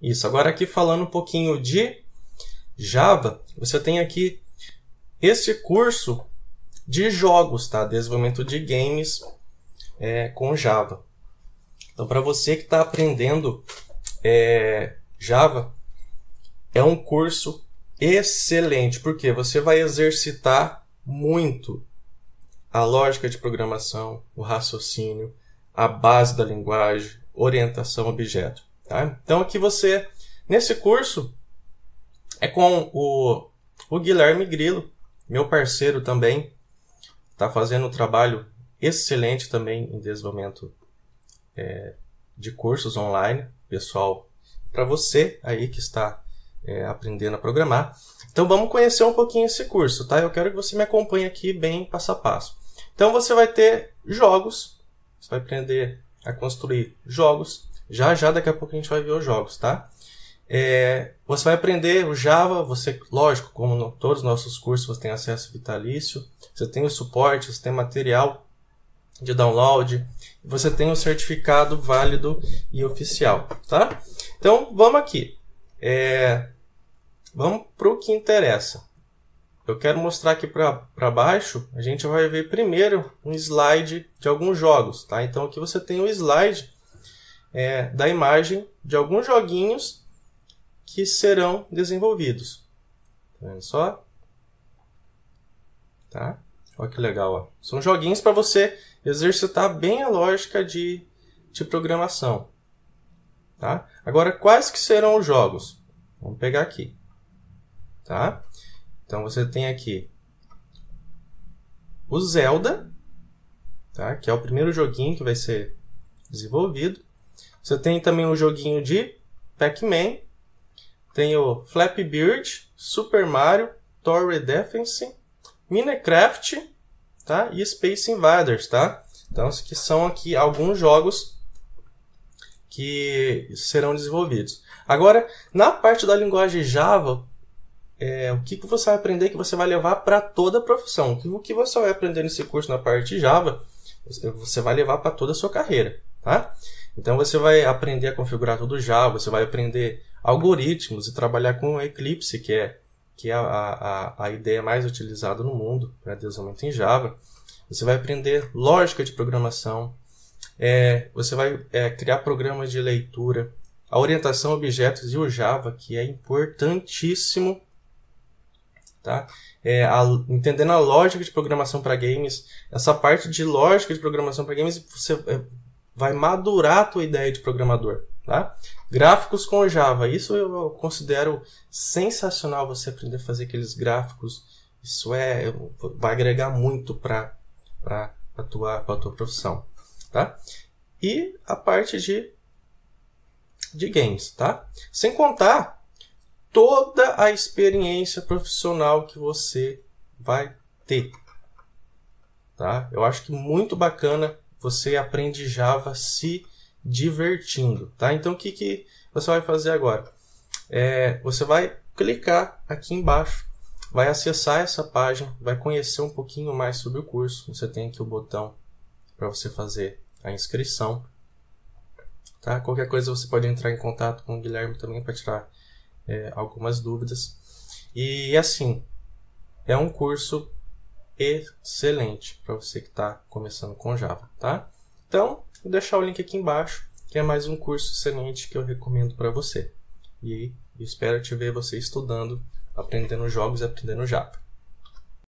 Isso, agora aqui falando um pouquinho de Java, você tem aqui esse curso de jogos, tá? Desenvolvimento de games é, com Java. Então, para você que está aprendendo é, Java, é um curso excelente, porque você vai exercitar muito a lógica de programação, o raciocínio, a base da linguagem, orientação a objeto. Tá? Então aqui você, nesse curso, é com o, o Guilherme Grilo, meu parceiro também, está fazendo um trabalho excelente também em desenvolvimento é, de cursos online, pessoal, para você aí que está é, aprendendo a programar. Então vamos conhecer um pouquinho esse curso, tá? Eu quero que você me acompanhe aqui bem passo a passo. Então você vai ter jogos, você vai aprender a construir jogos, já já daqui a pouco a gente vai ver os jogos, tá? É, você vai aprender o Java, você, lógico, como no, todos os nossos cursos, você tem acesso vitalício, você tem o suporte, você tem material de download, você tem o um certificado válido e oficial, tá? Então, vamos aqui. É, vamos para o que interessa. Eu quero mostrar aqui para baixo, a gente vai ver primeiro um slide de alguns jogos, tá? Então, aqui você tem o um slide é, da imagem de alguns joguinhos que serão desenvolvidos. Tá vendo só? Tá? Olha que legal, ó. São joguinhos para você exercitar bem a lógica de, de programação. Tá? Agora, quais que serão os jogos? Vamos pegar aqui. Tá? Então, você tem aqui o Zelda, tá? que é o primeiro joguinho que vai ser desenvolvido. Você tem também um joguinho de Pac-Man, tem o Flappy Bird, Super Mario, Tower Defense, Minecraft, tá? E Space Invaders, tá? Então, que são aqui alguns jogos que serão desenvolvidos. Agora, na parte da linguagem Java, é, o que, que você vai aprender que você vai levar para toda a profissão? O que você vai aprender nesse curso na parte Java, você vai levar para toda a sua carreira, tá? Então você vai aprender a configurar tudo Java, você vai aprender algoritmos e trabalhar com Eclipse, que é, que é a, a, a ideia mais utilizada no mundo para né, desenvolvimento em Java. Você vai aprender lógica de programação, é, você vai é, criar programas de leitura, a orientação a objetos e o Java, que é importantíssimo. Tá? É, a, entendendo a lógica de programação para games, essa parte de lógica de programação para games, você é, vai madurar a tua ideia de programador. Tá? Gráficos com Java, isso eu considero sensacional você aprender a fazer aqueles gráficos. Isso é vai agregar muito para a tua, tua profissão. Tá? E a parte de, de games. Tá? Sem contar toda a experiência profissional que você vai ter. Tá? Eu acho que muito bacana você aprende Java se divertindo, tá? Então o que, que você vai fazer agora? É, você vai clicar aqui embaixo, vai acessar essa página, vai conhecer um pouquinho mais sobre o curso. Você tem aqui o botão para você fazer a inscrição, tá? Qualquer coisa você pode entrar em contato com o Guilherme também para tirar é, algumas dúvidas. E assim, é um curso excelente para você que está começando com Java, tá? Então, vou deixar o link aqui embaixo, que é mais um curso excelente que eu recomendo para você. E espero te ver você estudando, aprendendo jogos e aprendendo Java.